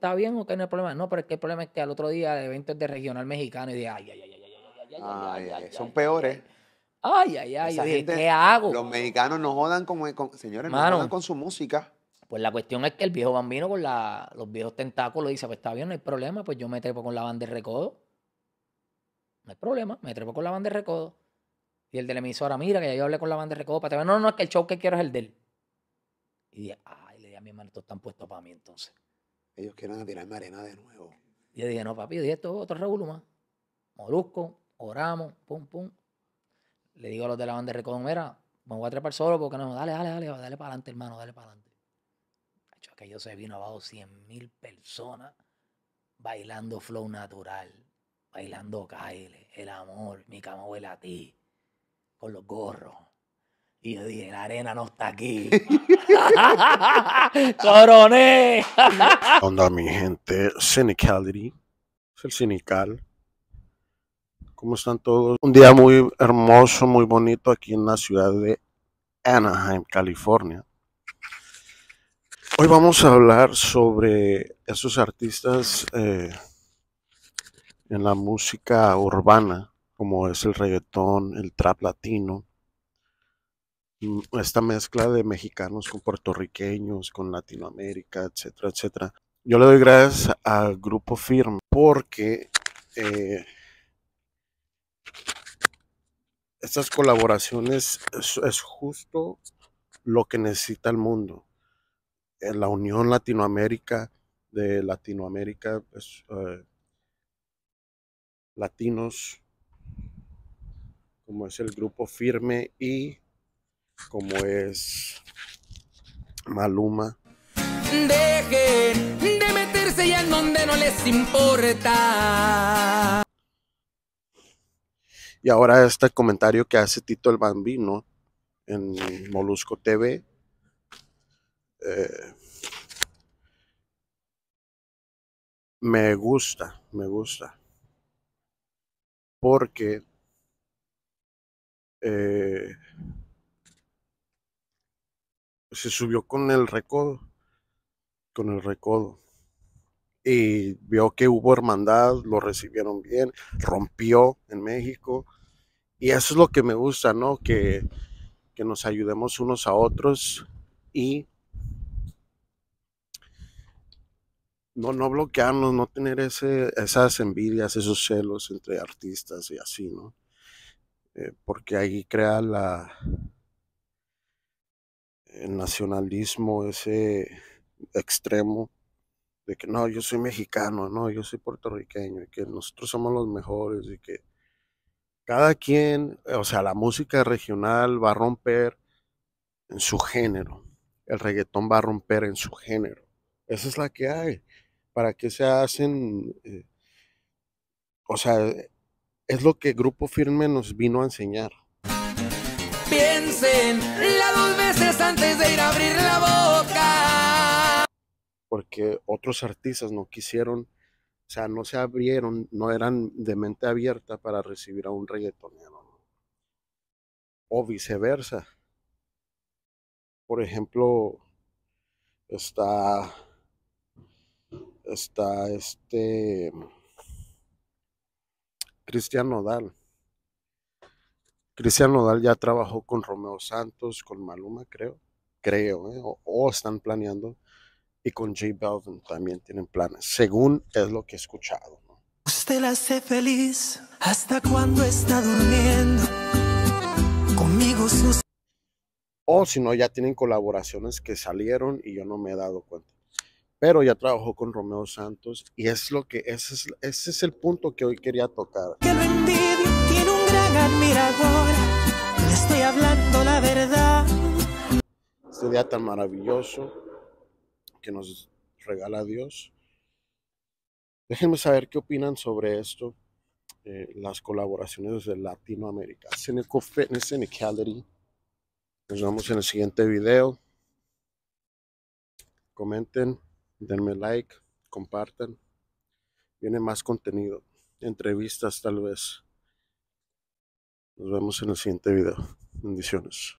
está bien o que no hay problema. No, pero es que el problema es que al otro día de eventos de regional mexicano y de ay, ay, ay, ay, ay, ay, ay, ay, ay son peores. Ay, ay, ay, ¿qué hago? Los mexicanos no jodan con, señores, no jodan con su música. Pues la cuestión es que el viejo bambino con la, los viejos tentáculos dice, pues está bien, no hay problema, pues yo me trepo con la banda de recodo. No hay problema, me trepo con la banda de recodo. Y el de la emisora, mira, que ya yo hablé con la banda de recodo para No, no, no, es que el show que quiero es el de él. Y ay, le di a mi hermano, están puestos para mí entonces. Ellos quieren tirarme arena de nuevo. Y yo dije, no, papi, y dije esto otro regulo, más. Molusco, oramos, pum, pum. Le digo a los de la banda de Recodón, me voy a trepar solo porque no, dale, dale, dale, dale para adelante, hermano, dale para adelante. Hecho, aquello se vino abajo 100 mil personas bailando flow natural, bailando caile, el amor, mi cama huele a ti, con los gorros. Y yo dije, la arena no está aquí. ¡Coroné! Onda, mi gente, Cynicality, es el cinical. ¿Cómo están todos? Un día muy hermoso, muy bonito aquí en la ciudad de Anaheim, California. Hoy vamos a hablar sobre esos artistas eh, en la música urbana, como es el reggaetón, el trap latino Mm, esta mezcla de mexicanos con puertorriqueños, con Latinoamérica, etcétera, etcétera. Yo le doy gracias al Grupo Firme porque eh, estas colaboraciones es, justo lo que necesita el mundo. Eh, la unión Latinoamérica de Latinoamérica, pues, eh, latinos, como es el grupo firme y como es Maluma. Dejen de meterse ya en donde no les importa. Y ahora este comentario que hace Tito el Bambino en Molusco TV. Eh, me gusta, me gusta. Porque eh, se subió con el recodo, con el recodo. Y vio que hubo hermandad, lo recibieron bien, rompió en México. Y eso es lo que me gusta, ¿no? Que, nos ayudemos unos a otros y no, no bloquearnos, no tener ese, esas envidias, esos celos entre artistas y así, ¿no? Eh, porque ahí crea la, el nacionalismo ese extremo de que no, yo soy mexicano, no, yo soy puertorriqueño, y que nosotros somos los mejores, y que cada quien, o sea, la música regional va a romper en su género, el reggaetón va a romper en su género. Esa es la que hay. ¿Para que se hacen? Eh? o sea, es lo que Grupo Firme nos vino a enseñar. Piensen la dos veces antes de ir a abrir la boca. Porque otros artistas no quisieron, o sea, no se abrieron, no eran de mente abierta para recibir a un reggaetonero. O viceversa. Por ejemplo, está, está este Cristiano Nodal Cristian Nodal ya trabajó con Romeo Santos, con Maluma, creo, creo, ¿eh? o, están planeando, y con J Balvin también tienen planes, según es lo que he escuchado. Usted la hace feliz hasta cuando está durmiendo. Conmigo O si no, ya tienen colaboraciones que salieron y yo no me he dado cuenta pero ya trabajó con Romeo Santos y es lo que ese es, ese es el punto que hoy quería tocar estoy hablando la verdad. Este día tan maravilloso que nos regala Dios. Déjenme saber qué opinan sobre esto, eh, las colaboraciones de Latinoamérica. Fitness, Nos vemos en el siguiente video. Comenten, denme like, compartan. Viene más contenido, entrevistas tal vez. Nos vemos en el siguiente video. Bendiciones.